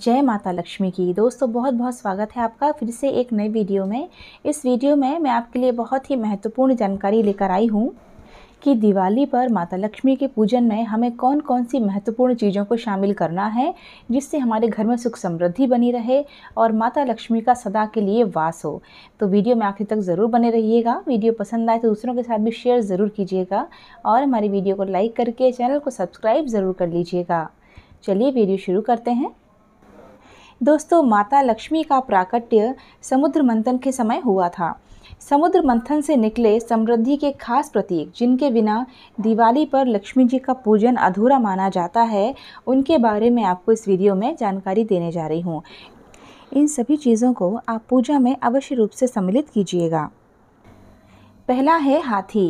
जय माता लक्ष्मी की दोस्तों बहुत बहुत स्वागत है आपका फिर से एक नई वीडियो में इस वीडियो में मैं आपके लिए बहुत ही महत्वपूर्ण जानकारी लेकर आई हूँ कि दिवाली पर माता लक्ष्मी के पूजन में हमें कौन कौन सी महत्वपूर्ण चीज़ों को शामिल करना है जिससे हमारे घर में सुख समृद्धि बनी रहे और माता लक्ष्मी का सदा के लिए वास हो तो वीडियो में आखिर तक ज़रूर बने रहिएगा वीडियो पसंद आए तो दूसरों के साथ भी शेयर ज़रूर कीजिएगा और हमारी वीडियो को लाइक करके चैनल को सब्सक्राइब ज़रूर कर लीजिएगा चलिए वीडियो शुरू करते हैं दोस्तों माता लक्ष्मी का प्राकट्य समुद्र मंथन के समय हुआ था समुद्र मंथन से निकले समृद्धि के खास प्रतीक जिनके बिना दिवाली पर लक्ष्मी जी का पूजन अधूरा माना जाता है उनके बारे में आपको इस वीडियो में जानकारी देने जा रही हूँ इन सभी चीज़ों को आप पूजा में अवश्य रूप से सम्मिलित कीजिएगा पहला है हाथी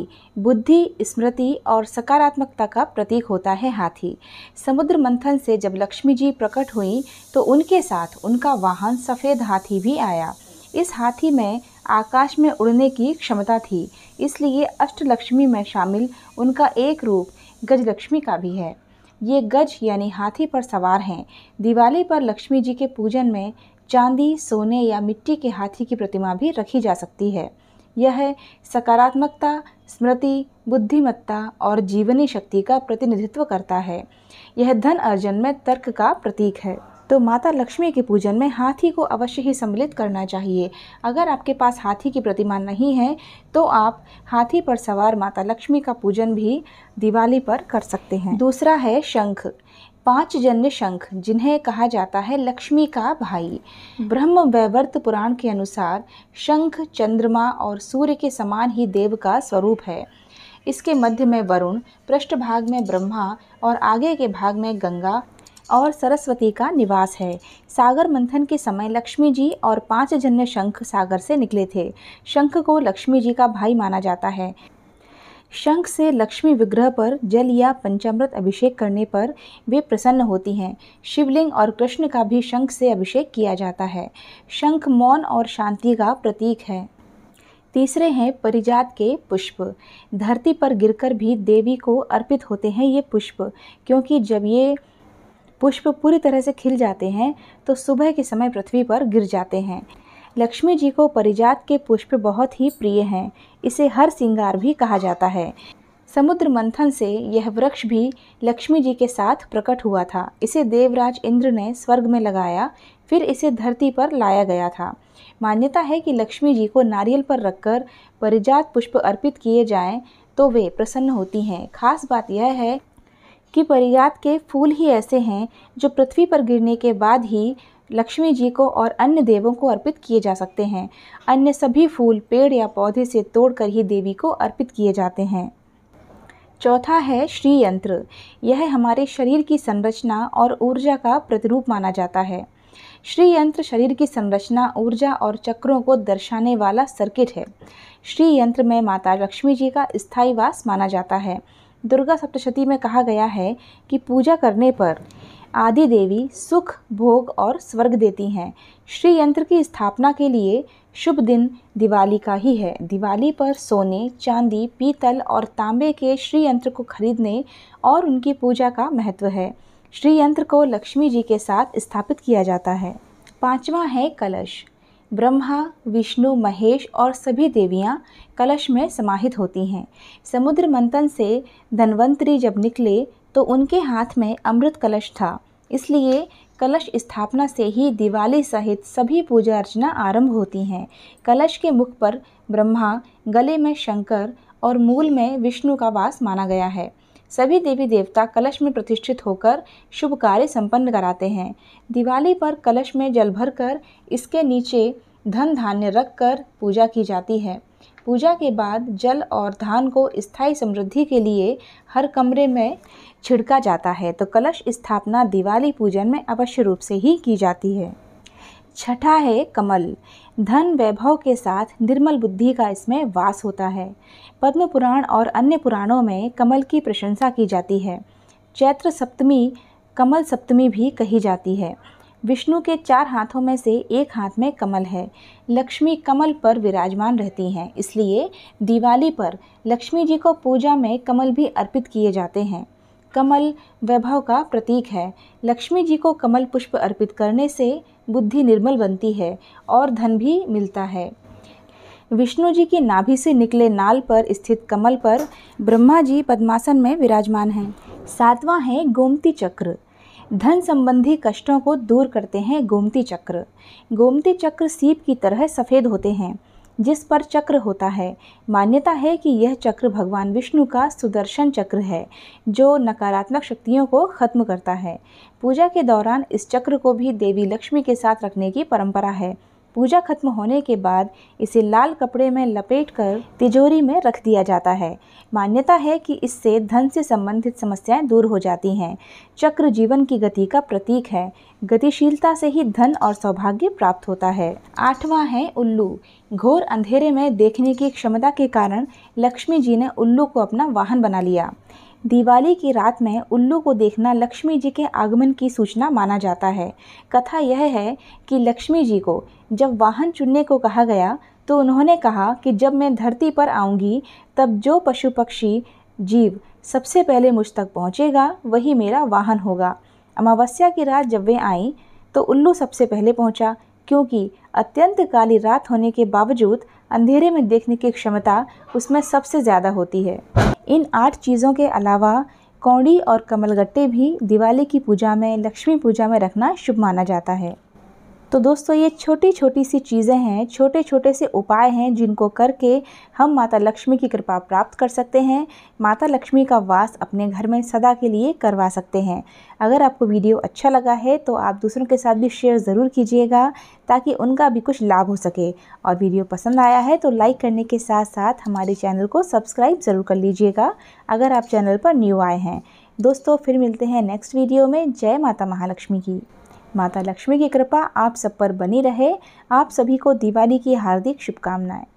बुद्धि स्मृति और सकारात्मकता का प्रतीक होता है हाथी समुद्र मंथन से जब लक्ष्मी जी प्रकट हुई तो उनके साथ उनका वाहन सफ़ेद हाथी भी आया इस हाथी में आकाश में उड़ने की क्षमता थी इसलिए अष्टलक्ष्मी में शामिल उनका एक रूप गजलक्ष्मी का भी है ये गज यानी हाथी पर सवार हैं दिवाली पर लक्ष्मी जी के पूजन में चांदी सोने या मिट्टी के हाथी की प्रतिमा भी रखी जा सकती है यह सकारात्मकता स्मृति बुद्धिमत्ता और जीवनी शक्ति का प्रतिनिधित्व करता है यह धन अर्जन में तर्क का प्रतीक है तो माता लक्ष्मी के पूजन में हाथी को अवश्य ही सम्मिलित करना चाहिए अगर आपके पास हाथी की प्रतिमा नहीं है तो आप हाथी पर सवार माता लक्ष्मी का पूजन भी दिवाली पर कर सकते हैं दूसरा है शंख पांच जन्य शंख जिन्हें कहा जाता है लक्ष्मी का भाई ब्रह्म वैवर्त पुराण के अनुसार शंख चंद्रमा और सूर्य के समान ही देव का स्वरूप है इसके मध्य में वरुण पृष्ठ भाग में ब्रह्मा और आगे के भाग में गंगा और सरस्वती का निवास है सागर मंथन के समय लक्ष्मी जी और पांच जन्य शंख सागर से निकले थे शंख को लक्ष्मी जी का भाई माना जाता है शंख से लक्ष्मी विग्रह पर जल या पंचामृत अभिषेक करने पर वे प्रसन्न होती हैं शिवलिंग और कृष्ण का भी शंख से अभिषेक किया जाता है शंख मौन और शांति का प्रतीक है तीसरे हैं परिजात के पुष्प धरती पर गिरकर भी देवी को अर्पित होते हैं ये पुष्प क्योंकि जब ये पुष्प पूरी तरह से खिल जाते हैं तो सुबह के समय पृथ्वी पर गिर जाते हैं लक्ष्मी जी को परिजात के पुष्प बहुत ही प्रिय हैं इसे हर श्रृंगार भी कहा जाता है समुद्र मंथन से यह वृक्ष भी लक्ष्मी जी के साथ प्रकट हुआ था इसे देवराज इंद्र ने स्वर्ग में लगाया फिर इसे धरती पर लाया गया था मान्यता है कि लक्ष्मी जी को नारियल पर रखकर परिजात पुष्प अर्पित किए जाएं तो वे प्रसन्न होती हैं खास बात यह है कि परिजात के फूल ही ऐसे हैं जो पृथ्वी पर गिरने के बाद ही लक्ष्मी जी को और अन्य देवों को अर्पित किए जा सकते हैं अन्य सभी फूल पेड़ या पौधे से तोड़कर ही देवी को अर्पित किए जाते हैं चौथा है श्री यंत्र यह हमारे शरीर की संरचना और ऊर्जा का प्रतिरूप माना जाता है श्री यंत्र शरीर की संरचना ऊर्जा और चक्रों को दर्शाने वाला सर्किट है श्री यंत्र में माता लक्ष्मी जी का स्थायी वास माना जाता है दुर्गा सप्तशती में कहा गया है कि पूजा करने पर आदि देवी सुख भोग और स्वर्ग देती हैं श्री यंत्र की स्थापना के लिए शुभ दिन दिवाली का ही है दिवाली पर सोने चांदी पीतल और तांबे के श्री यंत्र को खरीदने और उनकी पूजा का महत्व है श्री यंत्र को लक्ष्मी जी के साथ स्थापित किया जाता है पांचवा है कलश ब्रह्मा विष्णु महेश और सभी देवियाँ कलश में समाहित होती हैं समुद्र मंथन से धनवंतरी जब निकले तो उनके हाथ में अमृत कलश था इसलिए कलश स्थापना से ही दिवाली सहित सभी पूजा अर्चना आरंभ होती हैं कलश के मुख पर ब्रह्मा गले में शंकर और मूल में विष्णु का वास माना गया है सभी देवी देवता कलश में प्रतिष्ठित होकर शुभ कार्य संपन्न कराते हैं दिवाली पर कलश में जल भर कर इसके नीचे धन धान्य रख कर पूजा की जाती है पूजा के बाद जल और धान को स्थायी समृद्धि के लिए हर कमरे में छिड़का जाता है तो कलश स्थापना दिवाली पूजन में अवश्य रूप से ही की जाती है छठा है कमल धन वैभव के साथ निर्मल बुद्धि का इसमें वास होता है पद्म पुराण और अन्य पुराणों में कमल की प्रशंसा की जाती है चैत्र सप्तमी कमल सप्तमी भी कही जाती है विष्णु के चार हाथों में से एक हाथ में कमल है लक्ष्मी कमल पर विराजमान रहती हैं इसलिए दिवाली पर लक्ष्मी जी को पूजा में कमल भी अर्पित किए जाते हैं कमल वैभव का प्रतीक है लक्ष्मी जी को कमल पुष्प अर्पित करने से बुद्धि निर्मल बनती है और धन भी मिलता है विष्णु जी की नाभि से निकले नाल पर स्थित कमल पर ब्रह्मा जी पद्मासन में विराजमान हैं सातवां है गोमती चक्र धन संबंधी कष्टों को दूर करते हैं गोमती चक्र गोमती चक्र सीप की तरह सफ़ेद होते हैं जिस पर चक्र होता है मान्यता है कि यह चक्र भगवान विष्णु का सुदर्शन चक्र है जो नकारात्मक शक्तियों को खत्म करता है पूजा के दौरान इस चक्र को भी देवी लक्ष्मी के साथ रखने की परंपरा है पूजा खत्म होने के बाद इसे लाल कपड़े में लपेटकर तिजोरी में रख दिया जाता है मान्यता है कि इससे धन से संबंधित समस्याएं दूर हो जाती हैं चक्र जीवन की गति का प्रतीक है गतिशीलता से ही धन और सौभाग्य प्राप्त होता है आठवां है उल्लू घोर अंधेरे में देखने की क्षमता के कारण लक्ष्मी जी ने उल्लू को अपना वाहन बना लिया दिवाली की रात में उल्लू को देखना लक्ष्मी जी के आगमन की सूचना माना जाता है कथा यह है कि लक्ष्मी जी को जब वाहन चुनने को कहा गया तो उन्होंने कहा कि जब मैं धरती पर आऊँगी तब जो पशु पक्षी जीव सबसे पहले मुझ तक पहुँचेगा वही मेरा वाहन होगा अमावस्या की रात जब वे आई तो उल्लू सबसे पहले पहुँचा क्योंकि अत्यंत काली रात होने के बावजूद अंधेरे में देखने की क्षमता उसमें सबसे ज़्यादा होती है इन आठ चीज़ों के अलावा कौड़ी और कमलगट्टे भी दिवाली की पूजा में लक्ष्मी पूजा में रखना शुभ माना जाता है तो दोस्तों ये छोटी छोटी सी चीज़ें हैं छोटे छोटे से उपाय हैं जिनको करके हम माता लक्ष्मी की कृपा प्राप्त कर सकते हैं माता लक्ष्मी का वास अपने घर में सदा के लिए करवा सकते हैं अगर आपको वीडियो अच्छा लगा है तो आप दूसरों के साथ भी शेयर ज़रूर कीजिएगा ताकि उनका भी कुछ लाभ हो सके और वीडियो पसंद आया है तो लाइक करने के साथ साथ हमारे चैनल को सब्सक्राइब ज़रूर कर लीजिएगा अगर आप चैनल पर न्यू आए हैं दोस्तों फिर मिलते हैं नेक्स्ट वीडियो में जय माता महालक्ष्मी की माता लक्ष्मी की कृपा आप सब पर बनी रहे आप सभी को दिवाली की हार्दिक शुभकामनाएं